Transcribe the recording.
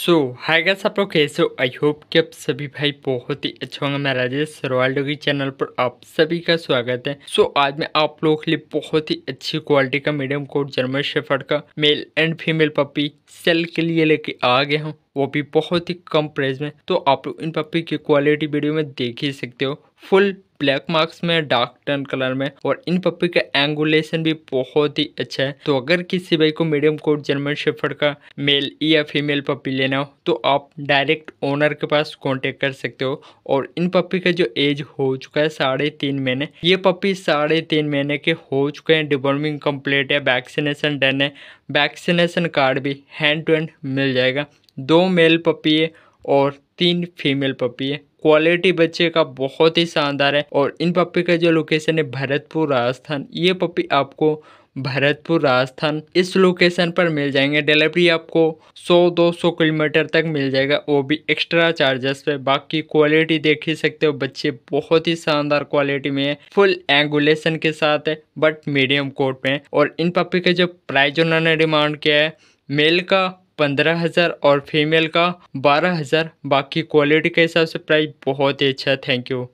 सो hi guys आप लोग कैसे हो आई होप कि आप सभी भाई बहुत ही अच्छा होंगे मैं राजेश रॉयल डोगी चैनल पर आप सभी का स्वागत है सो so, आज मैं आप लोगों के लिए बहुत ही अच्छी क्वालिटी का मीडियम कोट जर्मन शेफर्ड का male and female puppy sale के लिए लेके आ गया हूँ वो भी बहुत ही कम प्राइस में तो आप इन पप्पी की क्वालिटी वीडियो में देख ही सकते हो फुल ब्लैक मार्क्स में डार्क टर्न कलर में और इन पप्पी का एंगुलेशन भी बहुत ही अच्छा है तो अगर किसी भाई को मीडियम कोट जर्मन शेफर्ड का मेल या फीमेल पप्पी लेना हो तो आप डायरेक्ट ओनर के पास कांटेक्ट कर सकते हो और इन पप्पी का जो एज हो चुका है साढ़े तीन महीने ये पप्पी साढ़े तीन महीने के हो चुके हैं डिबॉर्मिंग कम्प्लीट है वैक्सीनेशन डन है वैक्सीनेशन कार्ड भी हैंड टू हैंड मिल जाएगा दो मेल पपी और तीन फीमेल पपी है क्वालिटी बच्चे का बहुत ही शानदार है और इन पपी का जो लोकेशन है भरतपुर राजस्थान ये पपी आपको भरतपुर राजस्थान इस लोकेशन पर मिल जाएंगे डिलीवरी आपको 100-200 किलोमीटर तक मिल जाएगा वो भी एक्स्ट्रा चार्जेस पे बाकी क्वालिटी देख ही सकते हो बच्चे बहुत ही शानदार क्वालिटी में है फुल एंगुलेशन के साथ है बट मीडियम कोट में और इन पपी का जो प्राइस उन्होंने डिमांड किया है मेल का पंद्रह हज़ार और फीमेल का बारह हज़ार बाकी क्वालिटी के हिसाब से प्राइस बहुत ही अच्छा है थैंक यू